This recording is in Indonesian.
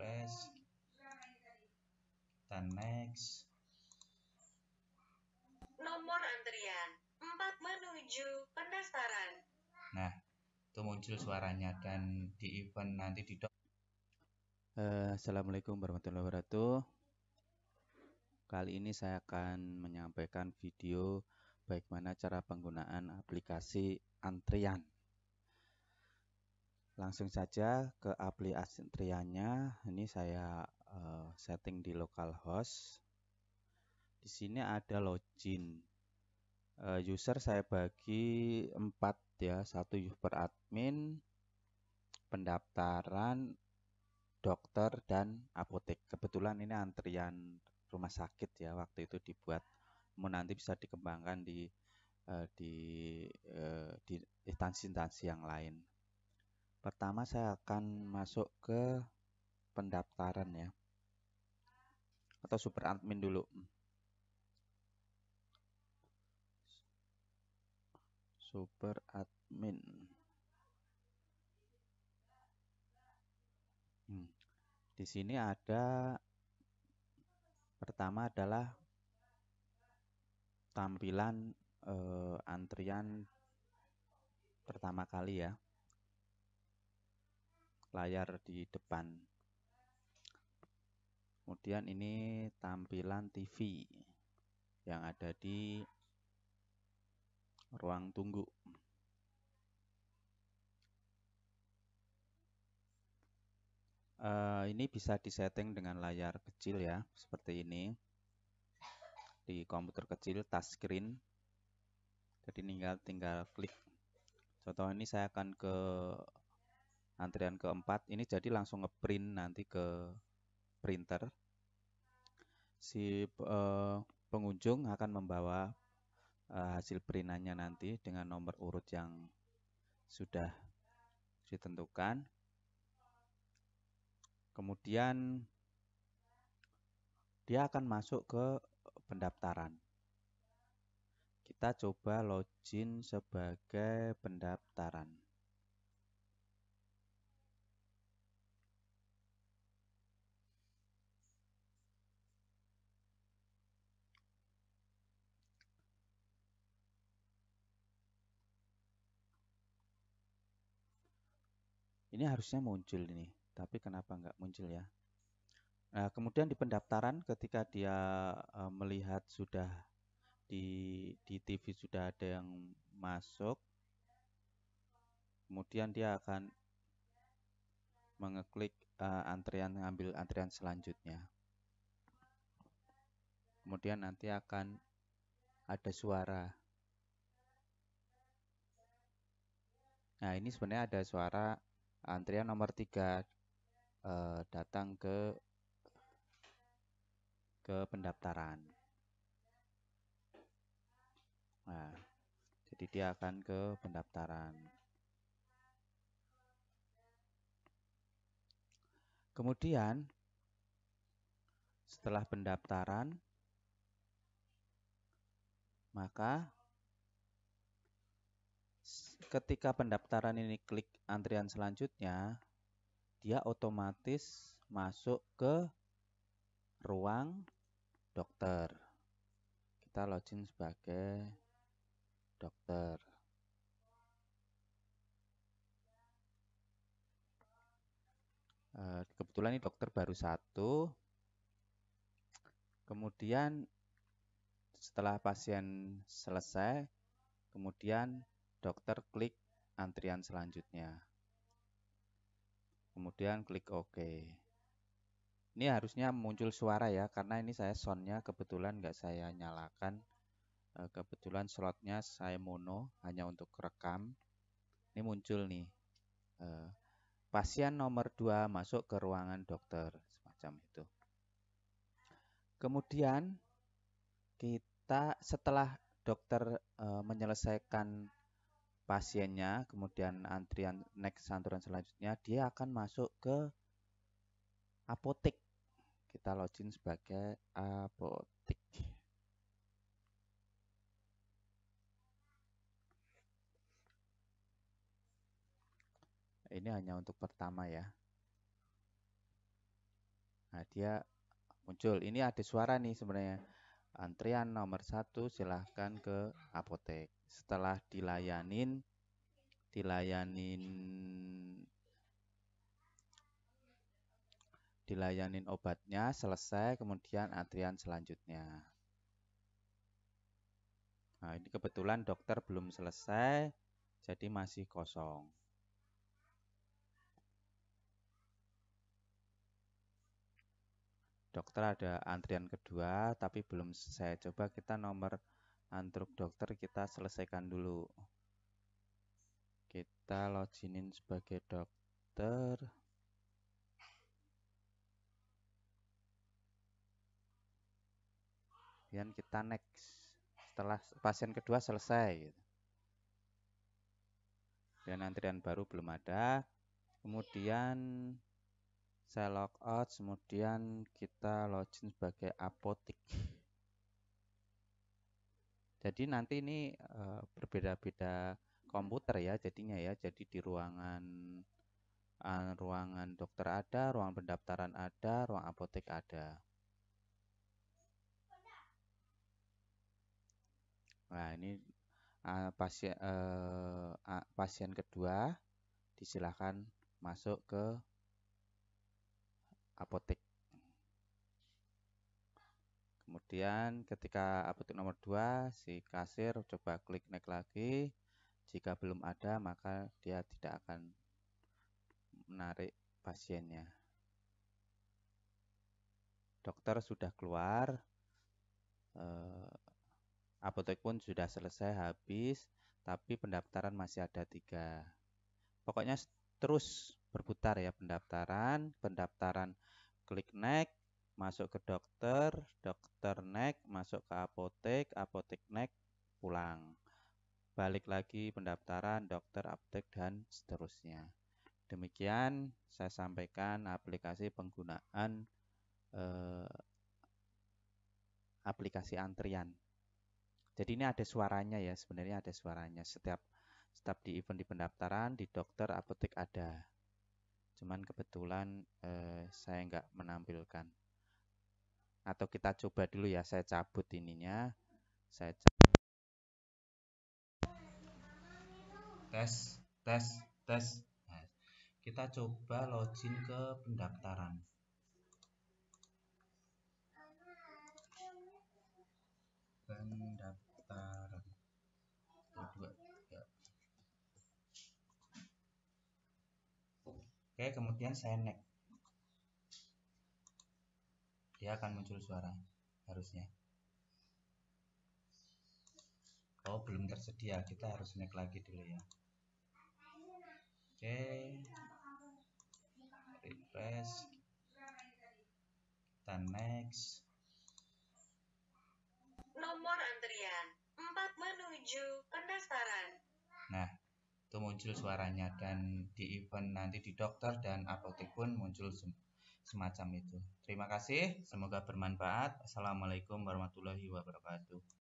refresh kita next nomor antrian 4 menuju pendaftaran nah itu muncul suaranya dan di event nanti di dok uh, Assalamualaikum warahmatullahi wabarakatuh kali ini saya akan menyampaikan video bagaimana cara penggunaan aplikasi antrian langsung saja ke aplikasi Trianya. Ini saya uh, setting di localhost. Di sini ada login. Uh, user saya bagi 4 ya, satu user admin, pendaftaran, dokter dan apotek. Kebetulan ini antrian rumah sakit ya waktu itu dibuat. mau nanti bisa dikembangkan di uh, di uh, di instansi-instansi yang lain. Pertama saya akan masuk ke pendaftaran ya. Atau super admin dulu. Super admin. Hmm. Di sini ada pertama adalah tampilan eh, antrian pertama kali ya layar di depan. Kemudian ini tampilan TV yang ada di ruang tunggu. Uh, ini bisa disetting dengan layar kecil ya, seperti ini. Di komputer kecil touchscreen. Jadi tinggal tinggal klik. Contoh ini saya akan ke antrian keempat ini jadi langsung ngeprint nanti ke printer si uh, pengunjung akan membawa uh, hasil printannya nanti dengan nomor urut yang sudah ditentukan kemudian dia akan masuk ke pendaftaran kita coba login sebagai pendaftaran Ini harusnya muncul ini, tapi kenapa nggak muncul ya? Nah, kemudian di pendaftaran ketika dia e, melihat sudah di di TV sudah ada yang masuk, kemudian dia akan mengeklik e, antrian ngambil antrian selanjutnya. Kemudian nanti akan ada suara. Nah, ini sebenarnya ada suara antrian nomor 3 eh, datang ke ke pendaftaran nah jadi dia akan ke pendaftaran kemudian setelah pendaftaran maka ketika pendaftaran ini klik antrian selanjutnya, dia otomatis masuk ke ruang dokter. Kita login sebagai dokter. Eh, kebetulan ini dokter baru satu. Kemudian setelah pasien selesai, kemudian Dokter klik antrian selanjutnya. Kemudian klik OK. Ini harusnya muncul suara ya, karena ini saya soundnya kebetulan nggak saya nyalakan. Eh, kebetulan slotnya saya mono, hanya untuk rekam. Ini muncul nih. Eh, pasien nomor 2 masuk ke ruangan dokter, semacam itu. Kemudian kita setelah dokter eh, menyelesaikan pasiennya, kemudian antrian next santuran selanjutnya, dia akan masuk ke apotek. Kita login sebagai apotek. Ini hanya untuk pertama ya. Nah, dia muncul. Ini ada suara nih sebenarnya antrian nomor satu silahkan ke apotek setelah dilayanin dilayanin dilayanin obatnya selesai kemudian antrian selanjutnya nah ini kebetulan dokter belum selesai jadi masih kosong dokter ada antrian kedua tapi belum saya coba kita nomor antruk dokter kita selesaikan dulu kita loginin sebagai dokter kemudian kita next setelah pasien kedua selesai gitu. dan antrian baru belum ada kemudian saya log out kemudian kita login sebagai apotik jadi nanti ini e, berbeda-beda komputer ya jadinya ya jadi di ruangan eh, ruangan dokter ada ruang pendaftaran ada ruang apotek ada nah ini eh, pasien pasien kedua disilahkan masuk ke apotek. Kemudian ketika apotek nomor 2 si kasir coba klik next lagi. Jika belum ada maka dia tidak akan menarik pasiennya. Dokter sudah keluar. Eh, apotek pun sudah selesai habis, tapi pendaftaran masih ada tiga. Pokoknya terus berputar ya pendaftaran, pendaftaran klik next, masuk ke dokter, dokter next, masuk ke apotek, apotek next, pulang. Balik lagi pendaftaran, dokter, apotek dan seterusnya. Demikian saya sampaikan aplikasi penggunaan eh, aplikasi antrian. Jadi ini ada suaranya ya, sebenarnya ada suaranya setiap setiap di event di pendaftaran, di dokter, apotek ada cuman kebetulan eh, saya enggak menampilkan atau kita coba dulu ya saya cabut ininya saya tes tes tes nah, kita coba login ke pendaftaran pendaftaran Oke, kemudian saya next. Dia akan muncul suara harusnya. Oh, belum tersedia. Kita harus next lagi dulu ya. Oke. Refresh. Kita next. Nomor antrian 4 menuju pendaftaran itu muncul suaranya dan di event nanti di dokter dan apotek pun muncul semacam itu. Terima kasih, semoga bermanfaat. Assalamualaikum warahmatullahi wabarakatuh.